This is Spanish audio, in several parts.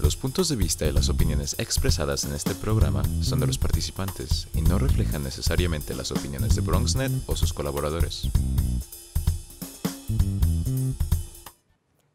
Los puntos de vista y las opiniones expresadas en este programa son de los participantes y no reflejan necesariamente las opiniones de BronxNet o sus colaboradores.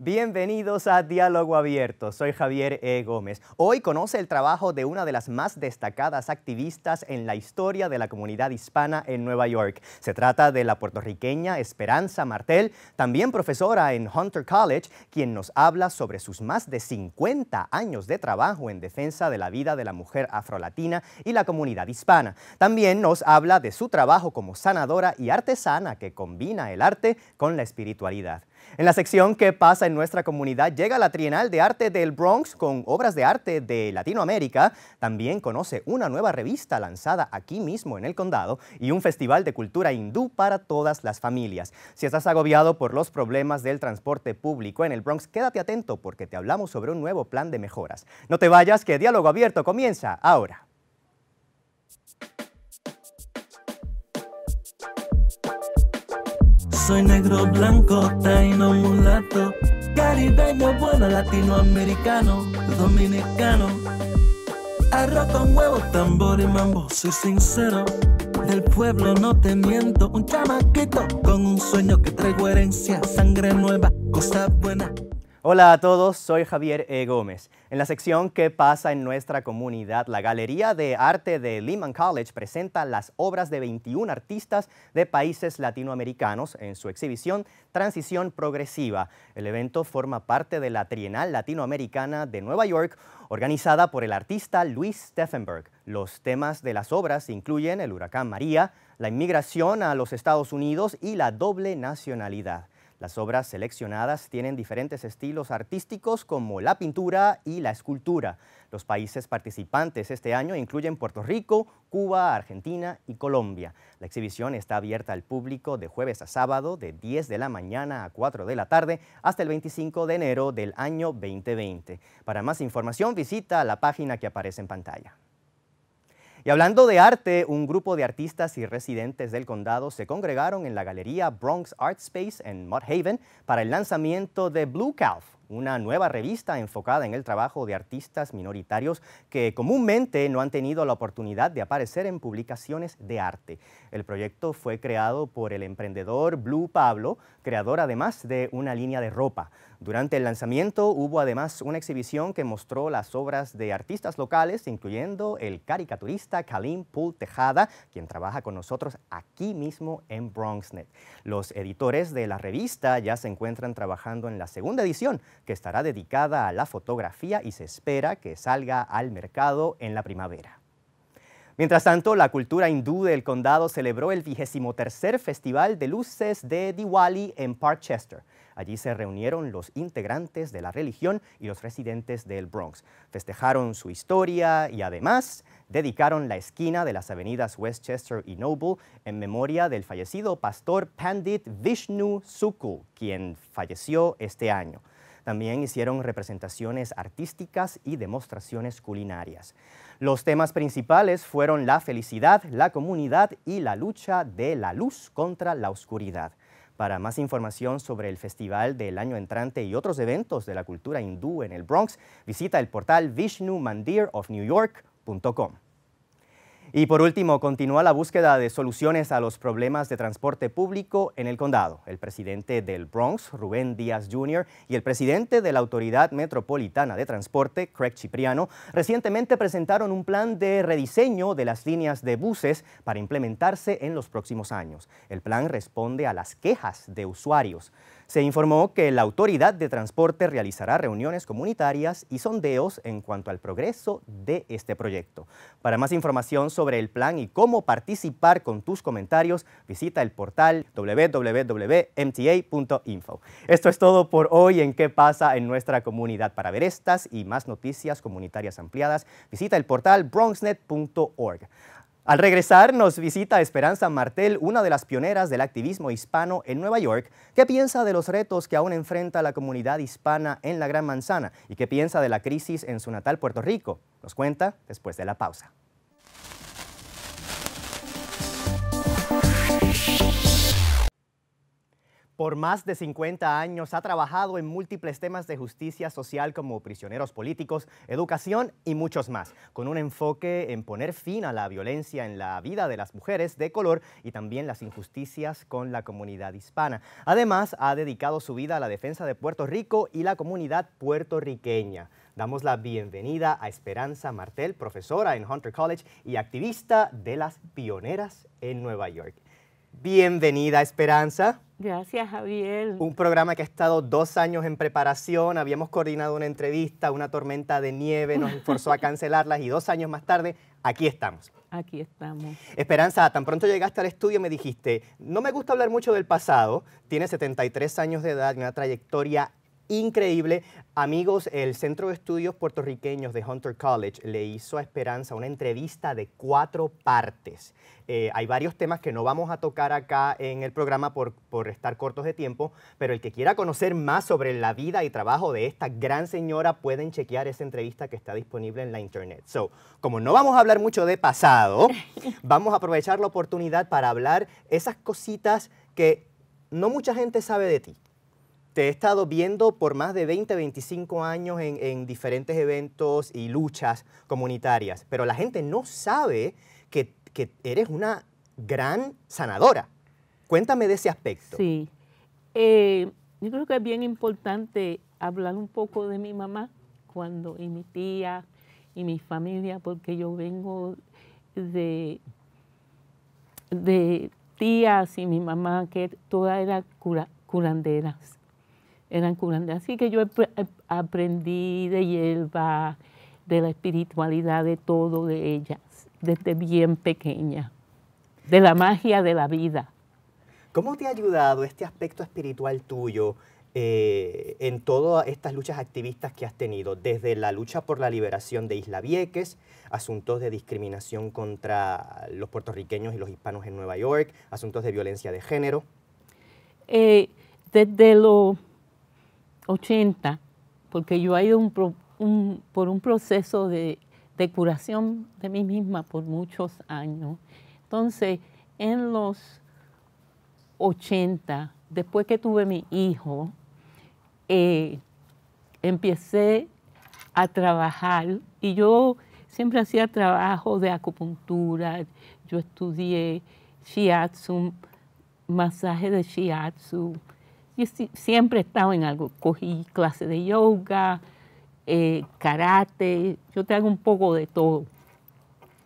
Bienvenidos a Diálogo Abierto, soy Javier E. Gómez. Hoy conoce el trabajo de una de las más destacadas activistas en la historia de la comunidad hispana en Nueva York. Se trata de la puertorriqueña Esperanza Martel, también profesora en Hunter College, quien nos habla sobre sus más de 50 años de trabajo en defensa de la vida de la mujer afrolatina y la comunidad hispana. También nos habla de su trabajo como sanadora y artesana que combina el arte con la espiritualidad. En la sección ¿Qué pasa en nuestra comunidad? llega la Trienal de Arte del Bronx con obras de arte de Latinoamérica. También conoce una nueva revista lanzada aquí mismo en el condado y un festival de cultura hindú para todas las familias. Si estás agobiado por los problemas del transporte público en el Bronx, quédate atento porque te hablamos sobre un nuevo plan de mejoras. No te vayas que Diálogo Abierto comienza ahora. soy negro, blanco, taino, mulato, caribeño, bueno, latinoamericano, dominicano. Arroz con huevo, tambor y mambo, soy sincero. Del pueblo no te miento, un chamaquito con un sueño que traigo herencia, sangre nueva, cosas buena. Hola a todos, soy Javier E. Gómez. En la sección ¿Qué pasa en nuestra comunidad? La Galería de Arte de Lehman College presenta las obras de 21 artistas de países latinoamericanos en su exhibición Transición Progresiva. El evento forma parte de la Trienal Latinoamericana de Nueva York, organizada por el artista Luis Steffenberg. Los temas de las obras incluyen el huracán María, la inmigración a los Estados Unidos y la doble nacionalidad. Las obras seleccionadas tienen diferentes estilos artísticos como la pintura y la escultura. Los países participantes este año incluyen Puerto Rico, Cuba, Argentina y Colombia. La exhibición está abierta al público de jueves a sábado de 10 de la mañana a 4 de la tarde hasta el 25 de enero del año 2020. Para más información visita la página que aparece en pantalla. Y hablando de arte, un grupo de artistas y residentes del condado se congregaron en la galería Bronx Art Space en Mud Haven para el lanzamiento de Blue Calf, una nueva revista enfocada en el trabajo de artistas minoritarios que comúnmente no han tenido la oportunidad de aparecer en publicaciones de arte. El proyecto fue creado por el emprendedor Blue Pablo, creador además de una línea de ropa. Durante el lanzamiento hubo además una exhibición que mostró las obras de artistas locales, incluyendo el caricaturista Kalim Pool Tejada, quien trabaja con nosotros aquí mismo en BronxNet. Los editores de la revista ya se encuentran trabajando en la segunda edición que estará dedicada a la fotografía y se espera que salga al mercado en la primavera. Mientras tanto, la cultura hindú del condado celebró el tercer Festival de Luces de Diwali en Parkchester. Allí se reunieron los integrantes de la religión y los residentes del Bronx. Festejaron su historia y además dedicaron la esquina de las avenidas Westchester y Noble en memoria del fallecido pastor Pandit Vishnu Sukul, quien falleció este año. También hicieron representaciones artísticas y demostraciones culinarias. Los temas principales fueron la felicidad, la comunidad y la lucha de la luz contra la oscuridad. Para más información sobre el festival del año entrante y otros eventos de la cultura hindú en el Bronx, visita el portal vishnumandirofnewyork.com. Y por último, continúa la búsqueda de soluciones a los problemas de transporte público en el condado. El presidente del Bronx, Rubén Díaz Jr., y el presidente de la Autoridad Metropolitana de Transporte, Craig Cipriano, recientemente presentaron un plan de rediseño de las líneas de buses para implementarse en los próximos años. El plan responde a las quejas de usuarios. Se informó que la Autoridad de Transporte realizará reuniones comunitarias y sondeos en cuanto al progreso de este proyecto. Para más información sobre el plan y cómo participar con tus comentarios, visita el portal www.mta.info. Esto es todo por hoy en qué pasa en nuestra comunidad. Para ver estas y más noticias comunitarias ampliadas, visita el portal bronxnet.org. Al regresar nos visita Esperanza Martel, una de las pioneras del activismo hispano en Nueva York. ¿Qué piensa de los retos que aún enfrenta la comunidad hispana en la Gran Manzana? ¿Y qué piensa de la crisis en su natal Puerto Rico? Nos cuenta después de la pausa. Por más de 50 años ha trabajado en múltiples temas de justicia social como prisioneros políticos, educación y muchos más, con un enfoque en poner fin a la violencia en la vida de las mujeres de color y también las injusticias con la comunidad hispana. Además, ha dedicado su vida a la defensa de Puerto Rico y la comunidad puertorriqueña. Damos la bienvenida a Esperanza Martel, profesora en Hunter College y activista de las pioneras en Nueva York. Bienvenida, Esperanza. Gracias, Javier. Un programa que ha estado dos años en preparación. Habíamos coordinado una entrevista, una tormenta de nieve nos forzó a cancelarlas y dos años más tarde, aquí estamos. Aquí estamos. Esperanza, tan pronto llegaste al estudio me dijiste, no me gusta hablar mucho del pasado, tiene 73 años de edad y una trayectoria increíble. Amigos, el Centro de Estudios Puertorriqueños de Hunter College le hizo a Esperanza una entrevista de cuatro partes. Eh, hay varios temas que no vamos a tocar acá en el programa por, por estar cortos de tiempo, pero el que quiera conocer más sobre la vida y trabajo de esta gran señora pueden chequear esa entrevista que está disponible en la internet. So, como no vamos a hablar mucho de pasado, vamos a aprovechar la oportunidad para hablar esas cositas que no mucha gente sabe de ti te he estado viendo por más de 20, 25 años en, diferentes eventos y luchas comunitarias, pero la gente no sabe que, eres una gran sanadora. Cuéntame de ese aspecto. Sí. Eh, yo creo que es bien importante hablar un poco de mi mamá cuando, y mi tía y mi familia, porque yo vengo de, tías y mi mamá, que toda era curandera curanderas eran Así que yo aprendí de hierba, de la espiritualidad, de todo de ellas, desde bien pequeña, de la magia de la vida. ¿Cómo te ha ayudado este aspecto espiritual tuyo eh, en todas estas luchas activistas que has tenido, desde la lucha por la liberación de Isla Vieques, asuntos de discriminación contra los puertorriqueños y los hispanos en Nueva York, asuntos de violencia de género? Eh, desde lo 80, porque yo he ido por un proceso de, curación de mí misma por muchos años. Entonces, en los 80, después que tuve mi hijo, eh, empecé a trabajar y yo siempre hacía trabajo de acupuntura, yo estudié shiatsu, masaje de shiatsu, yo siempre he estado en algo. Cogí clases de yoga, eh, karate, yo te hago un poco de todo.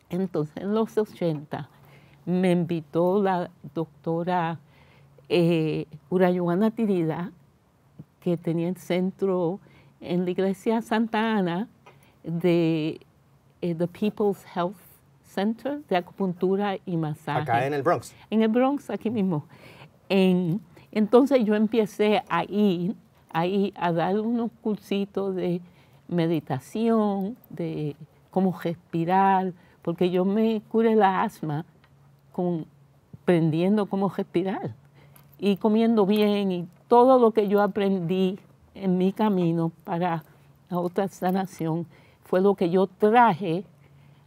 Entonces, en los 80, me invitó la doctora eh, Urayuana Tirida, que tenía el centro en la iglesia Santa Ana de eh, The People's Health Center de acupuntura y masaje. Acá en el Bronx. En el Bronx, aquí mismo. En entonces yo empecé ahí, ahí a dar unos cursitos de meditación, de cómo respirar, porque yo me curé la asma aprendiendo cómo respirar y comiendo bien y todo lo que yo aprendí en mi camino para otra sanación fue lo que yo traje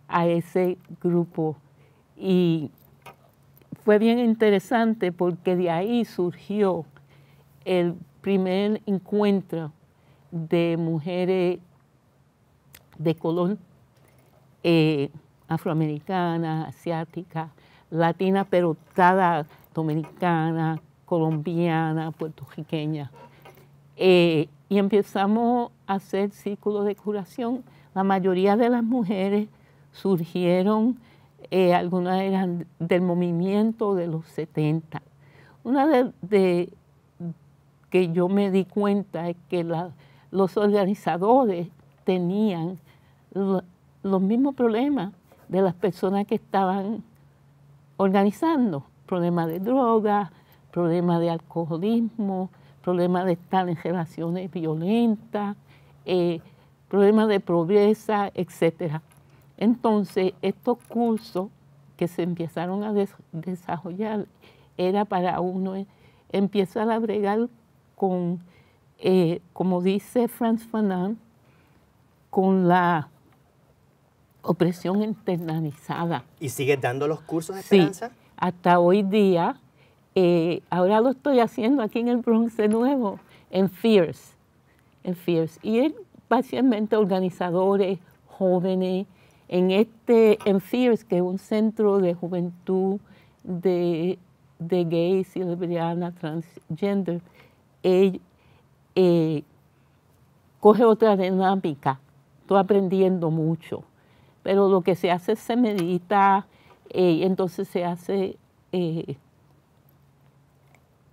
a ese grupo y fue bien interesante porque de ahí surgió el primer encuentro de mujeres de color eh, afroamericana, asiática, latina, latinas, pero cada dominicana, colombiana, puertorriqueña. Eh, y empezamos a hacer círculos de curación. La mayoría de las mujeres surgieron eh, algunas eran del movimiento de los 70. Una de, de que yo me di cuenta es que los organizadores tenían los mismos problemas de las personas que estaban organizando, problemas de drogas, problemas de alcoholismo, problemas de estar en relaciones violentas, eh, problemas de pobreza, etcétera. Entonces, estos cursos que se empezaron a desarrollar era para uno eh, empezar a bregar con, eh, como dice Franz Fanon, con la opresión internalizada. ¿Y sigues dando los cursos de sí, Hasta hoy día, eh, ahora lo estoy haciendo aquí en el Bronx de nuevo, en Fierce. En Fierce Y es parcialmente organizadores, jóvenes, en este, en que es un centro de juventud de, de gays y lesbianas, transgender, él, eh, coge otra dinámica. Estoy aprendiendo mucho. Pero lo que se hace es se medita, y eh, entonces se hace, eh,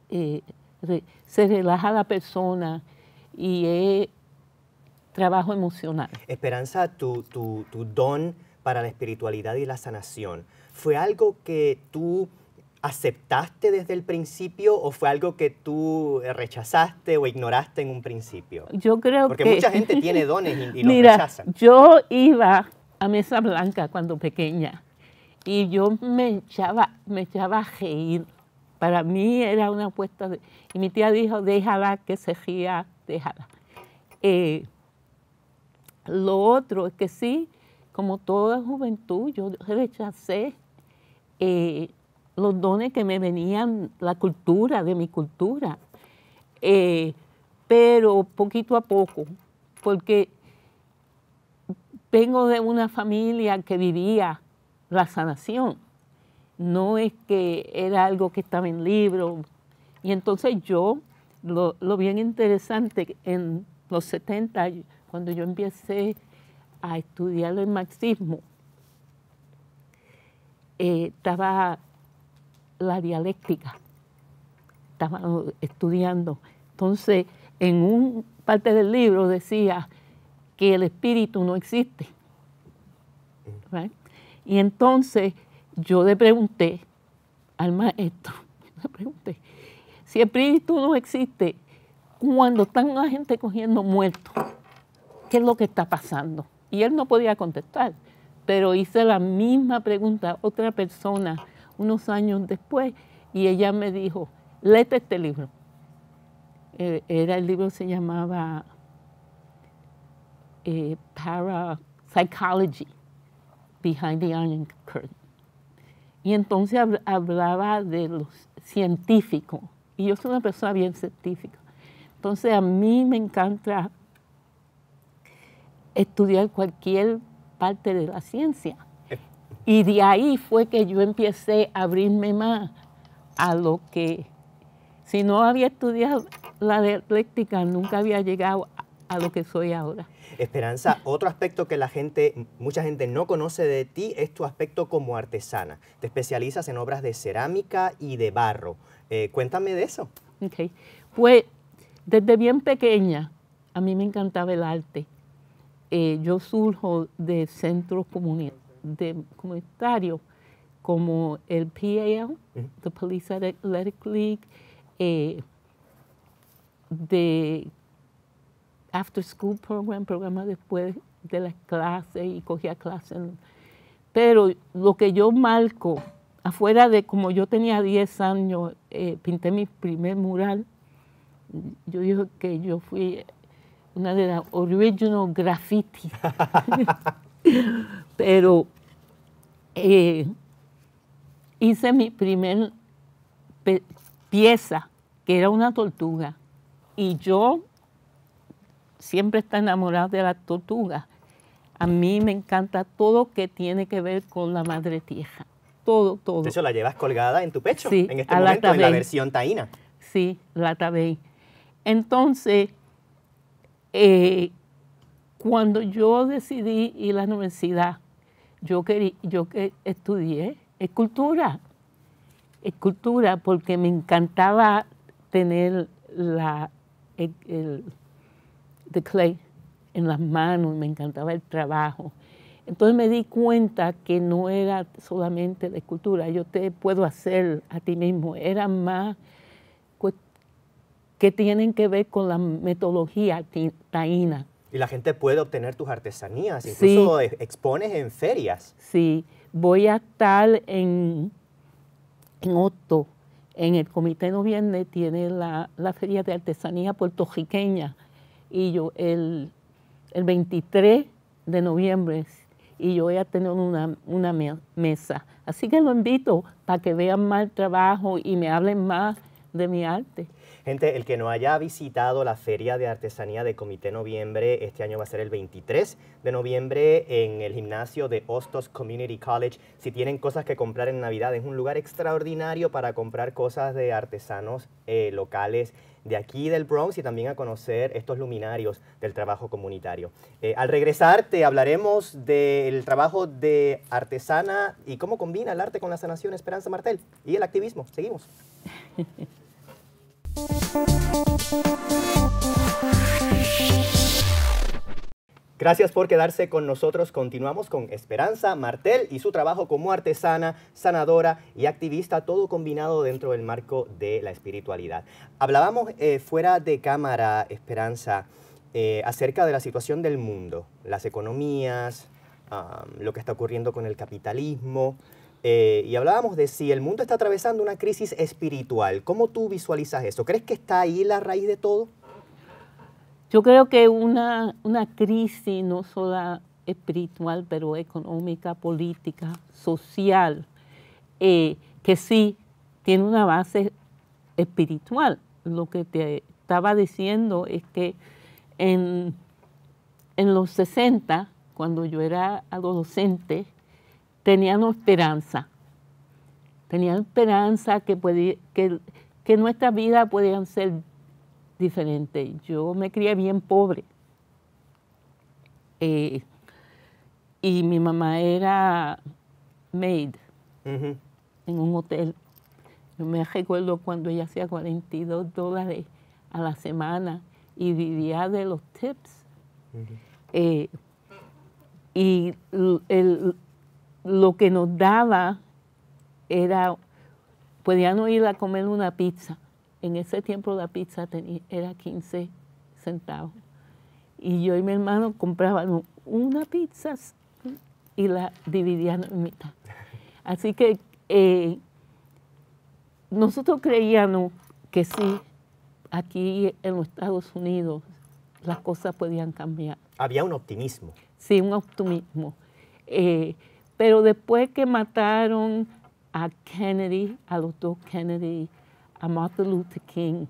se relaja la persona y es trabajo emocional. Esperanza, tu, tu, tu don para la espiritualidad y la sanación, ¿fue algo que tú aceptaste desde el principio o fue algo que tú rechazaste o ignoraste en un principio? Yo creo Porque que... Porque mucha gente tiene dones y, los Mira, Yo iba a Mesa Blanca cuando pequeña y yo me echaba, me echaba a reír. Para mí era una apuesta Y mi tía dijo, déjala que se ría, déjala. Eh, lo otro es que sí, como toda juventud, yo rechacé eh, los dones que me venían, la cultura de mi cultura, eh, pero poquito a poco, porque vengo de una familia que vivía la sanación, no es que era algo que estaba en libro. Y entonces yo, lo, bien interesante, en los 70 cuando yo empecé a estudiar el marxismo, eh, estaba la dialéctica, estaba estudiando. Entonces, en un parte del libro decía que el espíritu no existe. Mm. Y entonces yo le pregunté al maestro, le pregunté, si el espíritu no existe, cuando están la gente cogiendo muertos, ¿qué es lo que está pasando? Y él no podía contestar, pero hice la misma pregunta a otra persona unos años después y ella me dijo, léete este libro. Eh, era el libro se llamaba eh, para psychology Behind the Iron Curtain. Y entonces hablaba de los científicos. Y yo soy una persona bien científica. Entonces a mí me encanta estudiar cualquier parte de la ciencia. Eh. Y de ahí fue que yo empecé a abrirme más a lo que, si no había estudiado la dialéctica, nunca había llegado a lo que soy ahora. Esperanza, otro aspecto que la gente, mucha gente no conoce de ti es tu aspecto como artesana. Te especializas en obras de cerámica y de barro. Eh, cuéntame de eso. Ok, pues desde bien pequeña a mí me encantaba el arte eh, yo surjo de centros comunitarios como el PAL, the Police Athletic League, eh, de After School Program, programa después de la clase, y cogía clases. Pero lo que yo marco, afuera de como yo tenía 10 años, eh, pinté mi primer mural, yo dije que yo fui una de las original graffiti. Pero eh, hice mi primer pieza, que era una tortuga. Y yo siempre está enamorada de la tortuga. A mí me encanta todo que tiene que ver con la madre tierra. Todo, todo. Eso la llevas colgada en tu pecho sí, en este momento, la en la versión taína. Sí, la tapé. Entonces, eh, cuando yo decidí ir a la universidad, yo, yo eh, estudié escultura, escultura porque me encantaba tener la, el, clay en las manos, me encantaba el trabajo. Entonces me di cuenta que no era solamente la escultura, yo te puedo hacer a ti mismo, era más que tienen que ver con la metodología taína. Y la gente puede obtener tus artesanías, incluso expones en ferias. Sí, voy a estar en, en Otto, en el Comité Noviembre, tiene la, Feria de Artesanía Puertorriqueña, y yo el, 23 de noviembre, y yo voy a tener una, mesa. Así que lo invito para que vean más el trabajo y me hablen más de mi arte. Gente, el que no haya visitado la Feria de Artesanía de Comité Noviembre, este año va a ser el 23 de noviembre en el gimnasio de Hostos Community College. Si tienen cosas que comprar en Navidad, es un lugar extraordinario para comprar cosas de artesanos eh, locales de aquí del Bronx y también a conocer estos luminarios del trabajo comunitario. Eh, al regresar te hablaremos del trabajo de artesana y cómo combina el arte con la sanación Esperanza Martel y el activismo. Seguimos. Gracias por quedarse con nosotros. Continuamos con Esperanza Martel y su trabajo como artesana, sanadora y activista, todo combinado dentro del marco de la espiritualidad. Hablábamos eh, fuera de cámara, Esperanza, eh, acerca de la situación del mundo, las economías, lo que está ocurriendo con el capitalismo. Eh, y hablábamos de si el mundo está atravesando una crisis espiritual, ¿cómo tú visualizas eso? ¿Crees que está ahí la raíz de todo? Yo creo que una, crisis no solo espiritual, pero económica, política, social, eh, que sí tiene una base espiritual. Lo que te estaba diciendo es que en, en los 60, cuando yo era adolescente, Tenían esperanza, Tenían esperanza que, nuestras que, nuestra vida podían ser diferente. Yo me crié bien pobre. Eh, y mi mamá era maid en un hotel. Yo me recuerdo cuando ella hacía 42 dólares a la semana y vivía de los tips. Eh, y el, lo que nos daba era, podían ir a comer una pizza. En ese tiempo la pizza tenía, era 15 centavos. Y yo y mi hermano comprábamos una pizza y la dividían en mitad. Así que eh, nosotros creíamos que sí, aquí en los Estados Unidos las cosas podían cambiar. Había un optimismo. Sí, un optimismo. Eh, pero después que mataron a Kennedy, a los dos Kennedy, a Martin Luther King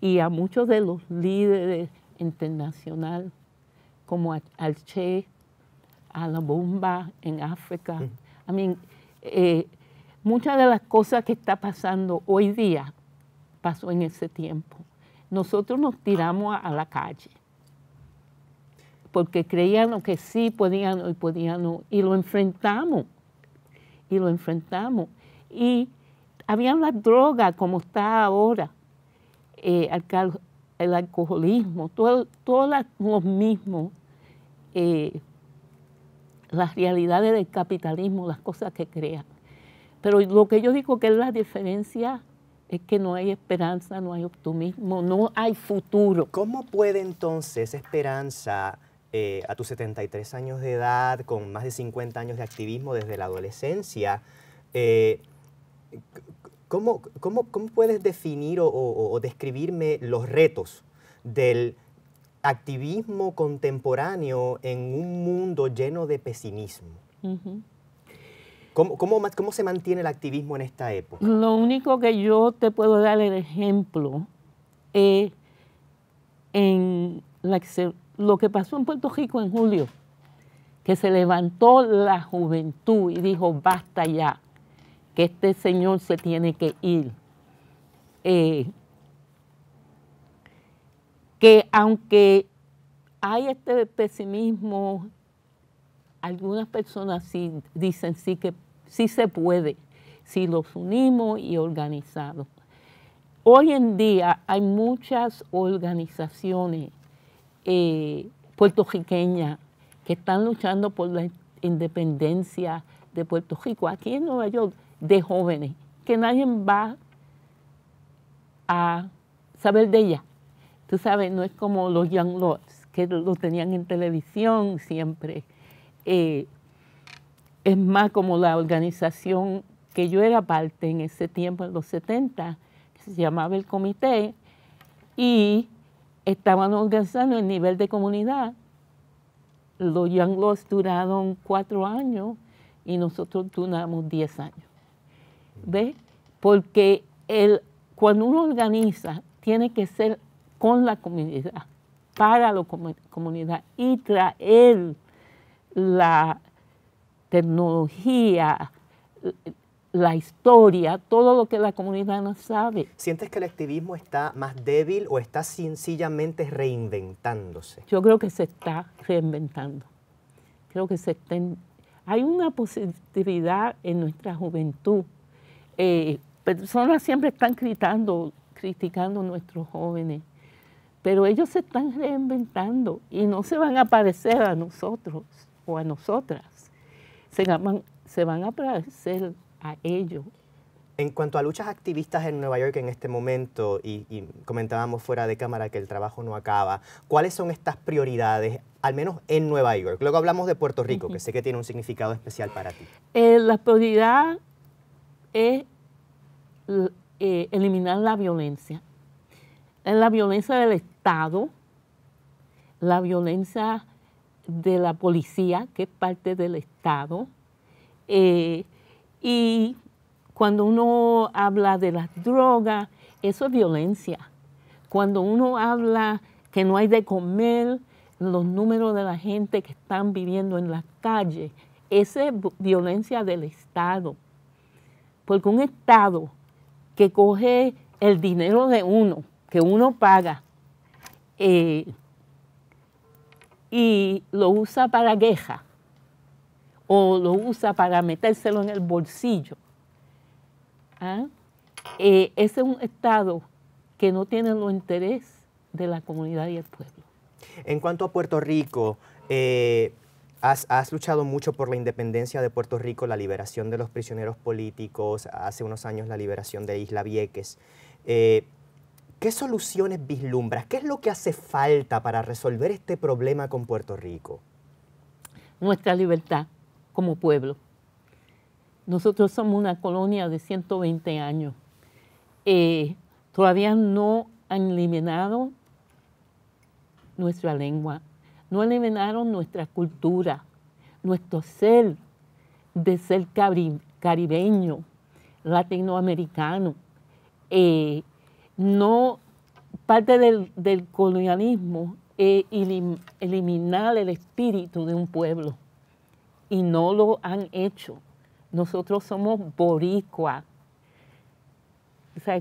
y a muchos de los líderes internacionales, como al Che, a la bomba en África. Eh, muchas de las cosas que está pasando hoy día pasó en ese tiempo. Nosotros nos tiramos a la calle porque creían que sí podían y podían y lo enfrentamos, y lo enfrentamos. Y había la drogas como está ahora, eh, el alcoholismo, todo, todos los mismos, eh, las realidades del capitalismo, las cosas que crean. Pero lo que yo digo que es la diferencia es que no hay esperanza, no hay optimismo, no hay futuro. ¿Cómo puede entonces Esperanza eh, a tus 73 años de edad, con más de 50 años de activismo desde la adolescencia, eh, ¿cómo, cómo, puedes definir o, describirme los retos del activismo contemporáneo en un mundo lleno de pesimismo? ¿Cómo, ¿Cómo, cómo, se mantiene el activismo en esta época? Lo único que yo te puedo dar el ejemplo es en la, lo que pasó en Puerto Rico en julio, que se levantó la juventud y dijo, basta ya, que este señor se tiene que ir. Eh, que aunque hay este pesimismo, algunas personas sí dicen sí que sí se puede, si los unimos y organizados. Hoy en día hay muchas organizaciones eh, puertorriqueña que están luchando por la independencia de Puerto Rico, aquí en Nueva York, de jóvenes, que nadie va a saber de ella Tú sabes, no es como los Young Lords, que lo tenían en televisión siempre. Eh, es más como la organización que yo era parte en ese tiempo, en los 70, que se llamaba el comité, y estaban organizando el nivel de comunidad. Los Young Laws duraron cuatro años y nosotros duramos diez años. ¿Ves? Porque el, cuando uno organiza, tiene que ser con la comunidad, para la comunidad y traer la tecnología, la historia, todo lo que la comunidad no sabe. ¿Sientes que el activismo está más débil o está sencillamente reinventándose? Yo creo que se está reinventando. Creo que se hay una positividad en nuestra juventud. Eh, personas siempre están gritando, criticando a nuestros jóvenes, pero ellos se están reinventando y no se van a parecer a nosotros o a nosotras. Se, se van a parecer a ello. En cuanto a luchas activistas en Nueva York en este momento, y, comentábamos fuera de cámara que el trabajo no acaba, ¿cuáles son estas prioridades, al menos en Nueva York? Luego hablamos de Puerto Rico, que sé que tiene un significado especial para ti. Eh, la prioridad es eh, eliminar la violencia. La violencia del Estado, la violencia de la policía, que es parte del Estado, eh, y cuando uno habla de las drogas, eso es violencia. Cuando uno habla que no hay de comer, los números de la gente que están viviendo en las calles, esa es violencia del Estado. Porque un Estado que coge el dinero de uno, que uno paga, eh, y lo usa para queja, o lo usa para metérselo en el bolsillo. ¿Ah? Eh, ese es un Estado que no tiene los interés de la comunidad y el pueblo. En cuanto a Puerto Rico, eh, has, luchado mucho por la independencia de Puerto Rico, la liberación de los prisioneros políticos, hace unos años la liberación de Isla Vieques. Eh, ¿Qué soluciones vislumbras? ¿Qué es lo que hace falta para resolver este problema con Puerto Rico? Nuestra libertad como pueblo. Nosotros somos una colonia de 120 años. Eh, todavía no han eliminado nuestra lengua, no eliminaron nuestra cultura, nuestro ser de ser caribeño, latinoamericano. Eh, no parte del, colonialismo es eliminar el espíritu de un pueblo y no lo han hecho. Nosotros somos boricua.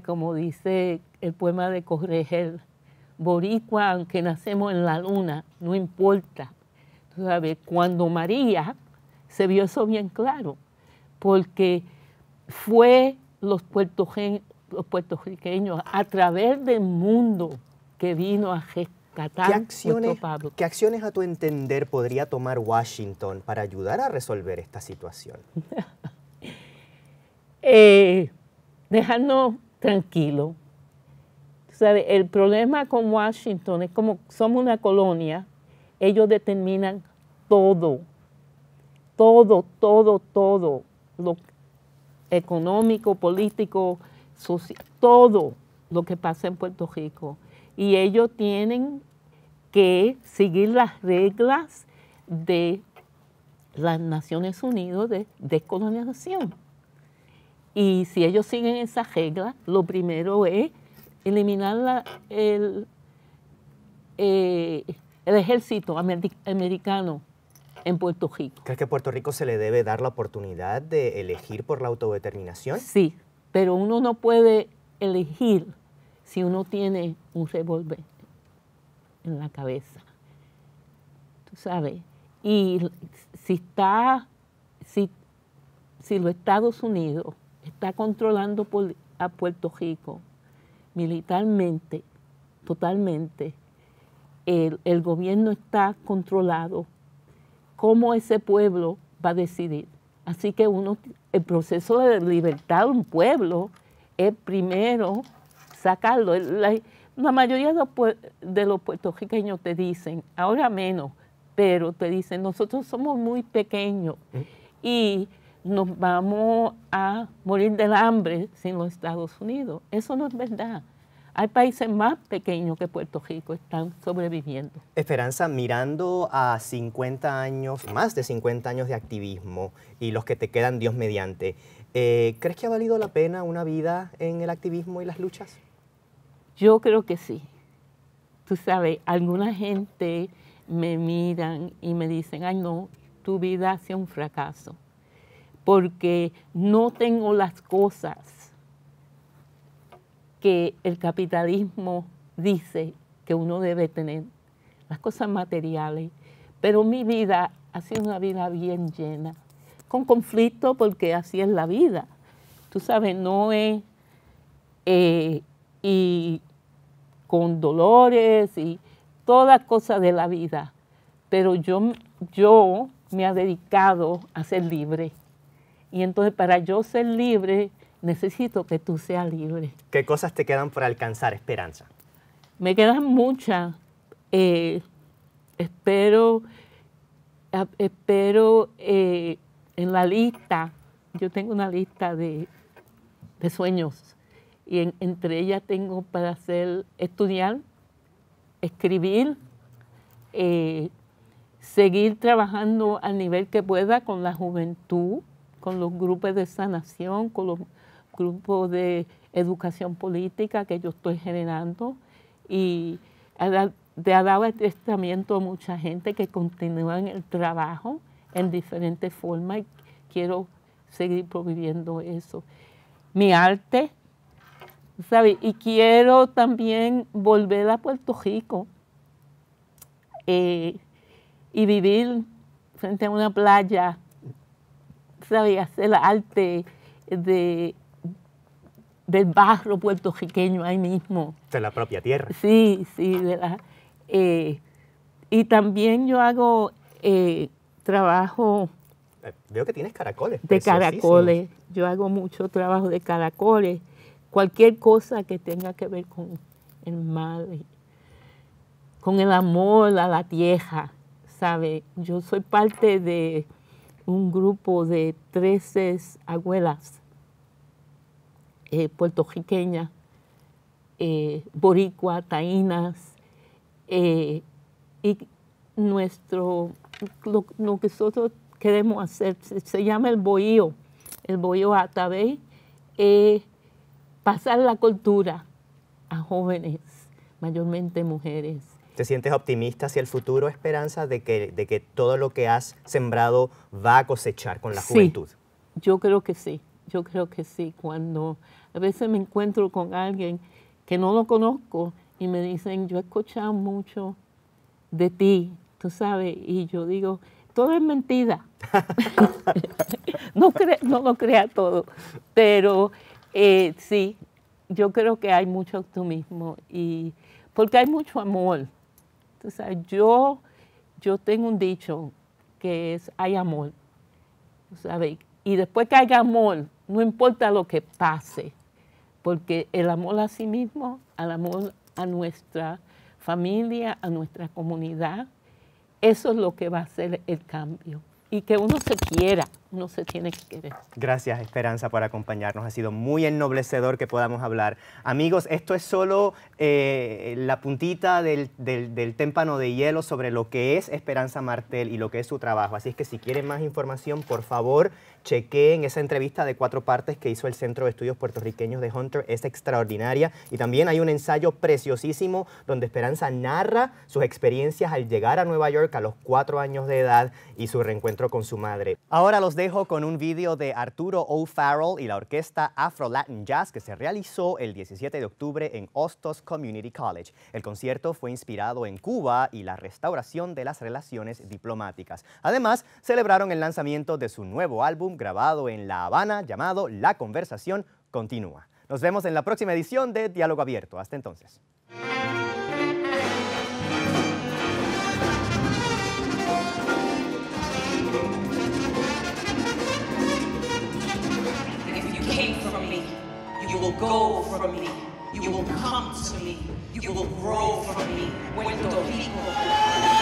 como dice el poema de Corregel, boricua, aunque nacemos en la luna, no importa. cuando María se vio eso bien claro, porque fue los, puertorriqueños a través del mundo que vino a Jesús ¿Qué acciones, ¿Qué acciones a tu entender podría tomar Washington para ayudar a resolver esta situación? eh, dejarnos tranquilos. El problema con Washington es como somos una colonia, ellos determinan todo, todo, todo, todo, lo económico, político, social, todo lo que pasa en Puerto Rico y ellos tienen que seguir las reglas de las Naciones Unidas de descolonización. Y si ellos siguen esas reglas, lo primero es eliminar el, eh, el ejército americano en Puerto Rico. ¿Crees que Puerto Rico se le debe dar la oportunidad de elegir por la autodeterminación? Sí, pero uno no puede elegir si uno tiene un revólver en la cabeza. Tú sabes. Y si está, si, si los Estados Unidos está controlando a Puerto Rico militarmente, totalmente, el, gobierno está controlado, ¿cómo ese pueblo va a decidir? Así que uno, el proceso de libertad de un pueblo es primero sacarlo. La, mayoría de los, puertorriqueños te dicen, ahora menos, pero te dicen, nosotros somos muy pequeños mm. y nos vamos a morir del hambre sin los Estados Unidos. Eso no es verdad. Hay países más pequeños que Puerto Rico están sobreviviendo. Esperanza, mirando a 50 años, más de 50 años de activismo y los que te quedan Dios mediante, eh, ¿crees que ha valido la pena una vida en el activismo y las luchas? Yo creo que sí. Tú sabes, alguna gente me miran y me dicen, ay no, tu vida ha sido un fracaso, porque no tengo las cosas que el capitalismo dice que uno debe tener, las cosas materiales, pero mi vida ha sido una vida bien llena, con conflicto porque así es la vida. Tú sabes, no es... Eh, y con dolores y toda cosa de la vida. Pero yo, yo me he dedicado a ser libre. Y entonces para yo ser libre, necesito que tú seas libre. ¿Qué cosas te quedan por alcanzar, Esperanza? Me quedan muchas. Eh, espero, espero eh, en la lista, yo tengo una lista de sueños y entre ellas tengo para hacer estudiar, escribir, eh, seguir trabajando al nivel que pueda con la juventud, con los grupos de sanación, con los grupos de educación política que yo estoy generando y de ha dado testamiento a mucha gente que continúa en el trabajo en diferentes formas y quiero seguir promoviendo eso. Mi arte, y quiero también volver a Puerto Rico eh, y vivir frente a una playa, ¿sabe? Hacer arte de, del barro puertorriqueño ahí mismo. De la propia tierra. Sí, sí, ¿verdad? Eh, y también yo hago eh, trabajo... Veo que tienes caracoles. De caracoles. Yo hago mucho trabajo de caracoles cualquier cosa que tenga que ver con el mal, con el amor a la tierra, ¿sabe? Yo soy parte de un grupo de 13 abuelas eh, puertorriqueñas, eh, boricua, taínas, eh, y nuestro, lo, que nosotros queremos hacer, se, llama el bohío, el bohío atabey, eh, pasar la cultura a jóvenes, mayormente mujeres. ¿Te sientes optimista hacia el futuro, Esperanza, de que, de que todo lo que has sembrado va a cosechar con la sí, juventud? Yo creo que sí, yo creo que sí. Cuando a veces me encuentro con alguien que no lo conozco y me dicen, yo he escuchado mucho de ti, tú sabes, y yo digo, todo es mentira. no, no lo crea todo, pero eh, sí, yo creo que hay mucho optimismo y porque hay mucho amor. yo, yo tengo un dicho que es hay amor, ¿sabes? Y después que haya amor, no importa lo que pase, porque el amor a sí mismo, al amor a nuestra familia, a nuestra comunidad, eso es lo que va a hacer el cambio y que uno se quiera no se tiene que querer. Gracias, Esperanza, por acompañarnos. Ha sido muy ennoblecedor que podamos hablar. Amigos, esto es solo eh, la puntita del, témpano de hielo sobre lo que es Esperanza Martel y lo que es su trabajo. Así es que si quieren más información, por favor, chequeen esa entrevista de cuatro partes que hizo el Centro de Estudios Puertorriqueños de Hunter. Es extraordinaria. Y también hay un ensayo preciosísimo donde Esperanza narra sus experiencias al llegar a Nueva York a los cuatro años de edad y su reencuentro con su madre. Ahora los dejo con un vídeo de Arturo O'Farrell y la orquesta Afro Latin Jazz que se realizó el 17 de octubre en Hostos Community College. El concierto fue inspirado en Cuba y la restauración de las relaciones diplomáticas. Además, celebraron el lanzamiento de su nuevo álbum grabado en La Habana llamado La Conversación Continúa. Nos vemos en la próxima edición de Diálogo Abierto. Hasta entonces. go from me. You will come to me. You will grow from me. Wendell People.